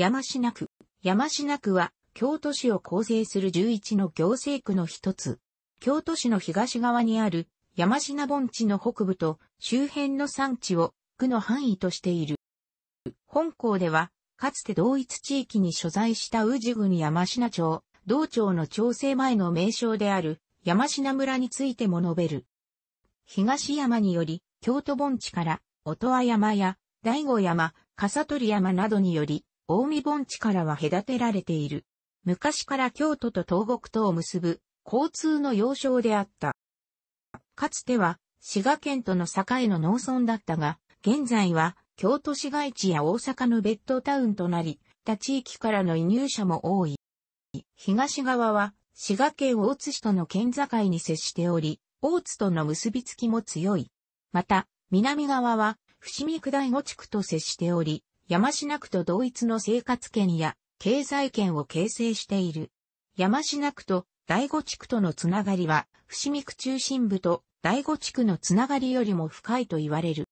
山科区。山科区は、京都市を構成する11の行政区の一つ。京都市の東側にある山科盆地の北部と周辺の山地を区の範囲としている。本校では、かつて同一地域に所在した宇治郡山科町、同町の調整前の名称である山科村についても述べる。東山により、京都盆地から、音羽山や、大悟山、笠取山などにより、近江盆地からは隔てられている。昔から京都と東北とを結ぶ交通の要衝であった。かつては滋賀県との境の農村だったが、現在は京都市街地や大阪のベッドタウンとなり、他地域からの移入者も多い。東側は滋賀県大津市との県境に接しており、大津との結びつきも強い。また、南側は伏見九大五地区と接しており、山科区と同一の生活圏や経済圏を形成している。山科区と第五地区とのつながりは、伏見区中心部と第五地区のつながりよりも深いと言われる。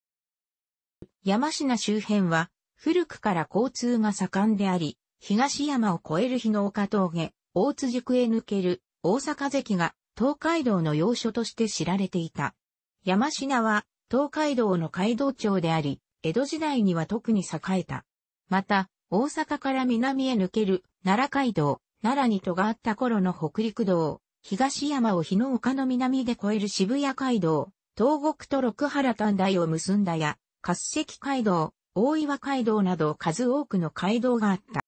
山科周辺は、古くから交通が盛んであり、東山を越える日の丘峠、大津宿へ抜ける大阪関が東海道の要所として知られていた。山科は東海道の街道町であり、江戸時代には特に栄えた。また、大阪から南へ抜ける奈良街道、奈良に戸があった頃の北陸道、東山を日の丘の南で越える渋谷街道、東国と六原丹大を結んだや、滑石街道、大岩街道など数多くの街道があった。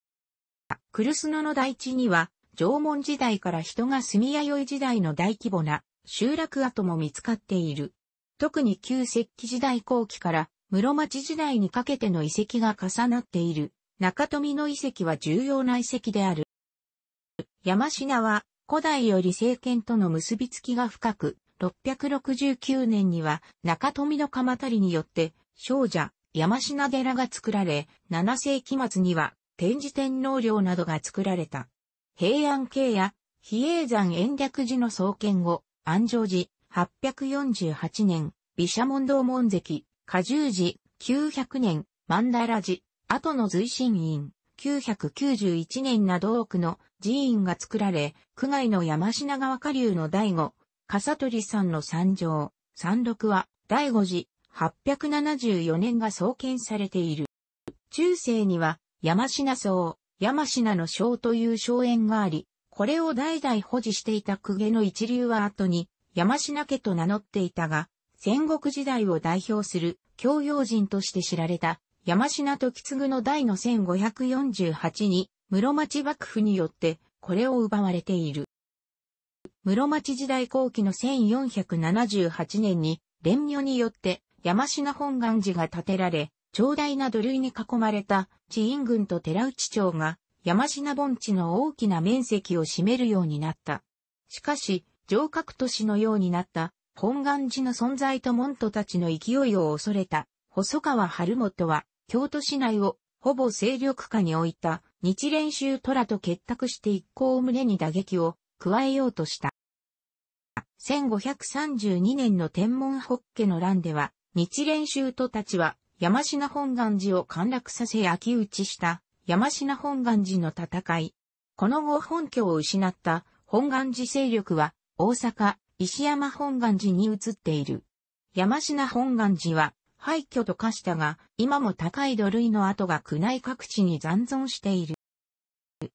クスノの大地には、縄文時代から人が住み弥生時代の大規模な集落跡も見つかっている。特に旧石器時代後期から室町時代にかけての遺跡が重なっている、中富の遺跡は重要な遺跡である。山品は古代より政権との結びつきが深く、669年には中富の鎌足りによって少女山品寺が作られ、7世紀末には天智天皇陵などが作られた。平安京や比叡山延暦寺の創建後、安城寺848年、毘沙門堂門跡、過重寺、900年、万荼羅寺、後の随神院、991年など多くの寺院が作られ、区外の山品川下流の第五、笠取山の山上、山麓は第五寺、874年が創建されている。中世には山品荘、山品の荘という荘園があり、これを代々保持していた公家の一流は後に山品家と名乗っていたが、戦国時代を代表する教養人として知られた山品時継の代の1548に室町幕府によってこれを奪われている。室町時代後期の1478年に連女によって山品本願寺が建てられ、長大な土塁に囲まれた地院軍と寺内町が山品盆地の大きな面積を占めるようになった。しかし、城郭都市のようになった本願寺の存在と門徒たちの勢いを恐れた、細川晴元は、京都市内をほぼ勢力下に置いた日蓮宗虎と結託して一行を胸に打撃を加えようとした。1532年の天文法家の乱では、日蓮宗徒たちは山品本願寺を陥落させ焼き打ちした山品本願寺の戦い。この後本拠を失った本願寺勢力は大阪、石山本願寺に移っている。山品本願寺は廃墟と化したが、今も高い土塁の跡が区内各地に残存している。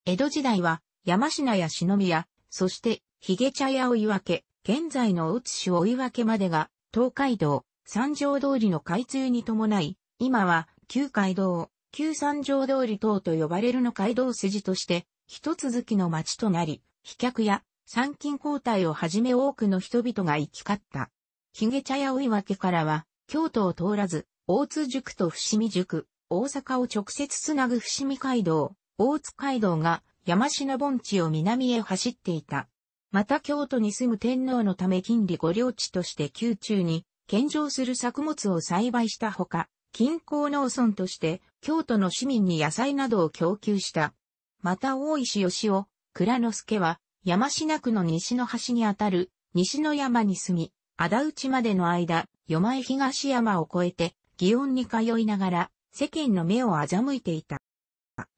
江戸時代は山品や忍宮、そして髭茶屋追分、現在の宇津市追分までが東海道、三条通りの開通に伴い、今は旧街道、旧三条通り等と呼ばれるの街道筋として、一続きの町となり、飛脚や参勤交代をはじめ多くの人々が行き交った。ヒゲ茶屋追分からは、京都を通らず、大津塾と伏見塾、大阪を直接つなぐ伏見街道、大津街道が山科盆地を南へ走っていた。また京都に住む天皇のため金利御領地として宮中に献上する作物を栽培したほか、近郊農村として京都の市民に野菜などを供給した。また大石義雄、倉之助は山品区の西の端にあたる西の山に住み、仇うちまでの間、四前東山を越えて、祇園に通いながら、世間の目を欺いていた。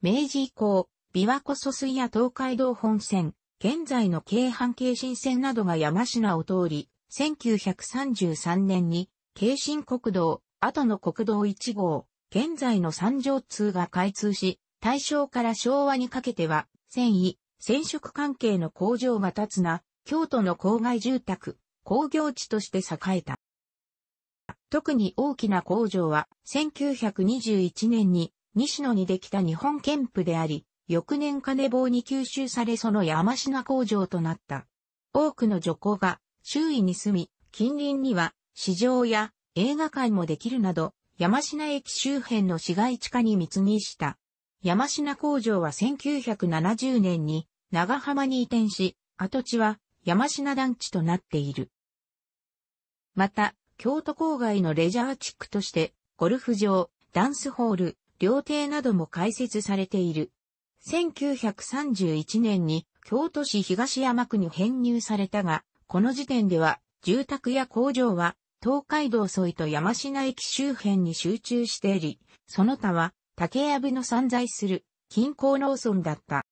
明治以降、琵琶湖疎水や東海道本線、現在の京阪京新線などが山品を通り、1933年に、京新国道、後の国道1号、現在の三条通が開通し、大正から昭和にかけては、繊維、染色関係の工場が立つな、京都の郊外住宅、工業地として栄えた。特に大きな工場は、1921年に西野にできた日本憲府であり、翌年金棒に吸収されその山品工場となった。多くの女工が周囲に住み、近隣には市場や映画館もできるなど、山品駅周辺の市街地下に密にした。山科工場は1970年に長浜に移転し、跡地は山科団地となっている。また、京都郊外のレジャー地区として、ゴルフ場、ダンスホール、料亭なども開設されている。1931年に京都市東山区に編入されたが、この時点では住宅や工場は東海道沿いと山科駅周辺に集中しており、その他は竹やぶの散在する近郊農村だった。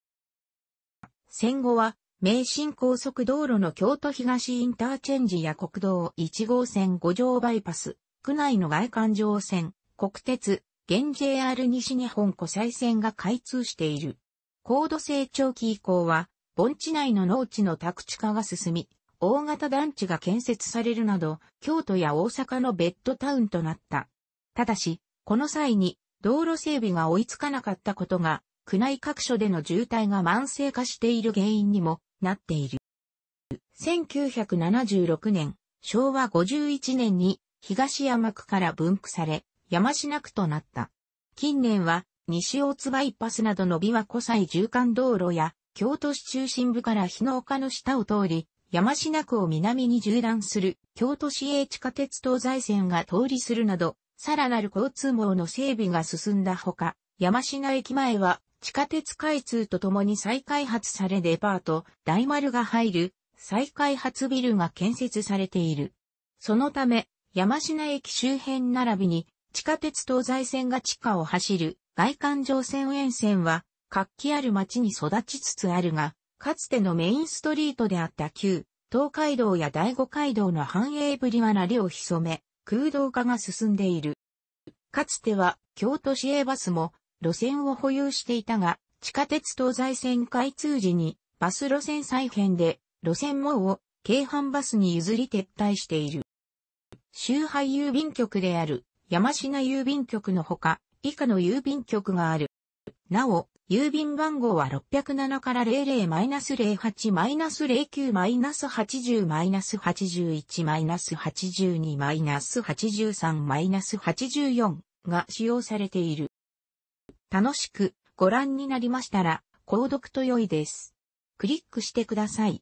戦後は、名神高速道路の京都東インターチェンジや国道1号線五条バイパス、区内の外環状線、国鉄、現 JR 西日本湖西線が開通している。高度成長期以降は、盆地内の農地の宅地化が進み、大型団地が建設されるなど、京都や大阪のベッドタウンとなった。ただし、この際に道路整備が追いつかなかったことが、区内各所での渋滞が慢性化している原因にもなっている。1976年、昭和51年に東山区から分布され、山品区となった。近年は西大津バイパスなどの琵琶湖西縦貫道路や京都市中心部から日の丘の下を通り、山品区を南に縦断する京都市営地下鉄東西線が通りするなど、さらなる交通網の整備が進んだほか、山品駅前は地下鉄開通とともに再開発されデパート、大丸が入る再開発ビルが建設されている。そのため、山品駅周辺並びに地下鉄東西線が地下を走る外環状線沿線は活気ある街に育ちつつあるが、かつてのメインストリートであった旧東海道や第五街道の繁栄ぶりはなりを潜め、空洞化が進んでいる。かつては京都市営バスも路線を保有していたが、地下鉄東西線開通時にバス路線再編で路線網を京阪バスに譲り撤退している。周廃郵便局である山品郵便局のほか以下の郵便局がある。なお、郵便番号は607から00-08-09-80-81-82-83-84が使用されている。楽しくご覧になりましたら、購読と良いです。クリックしてください。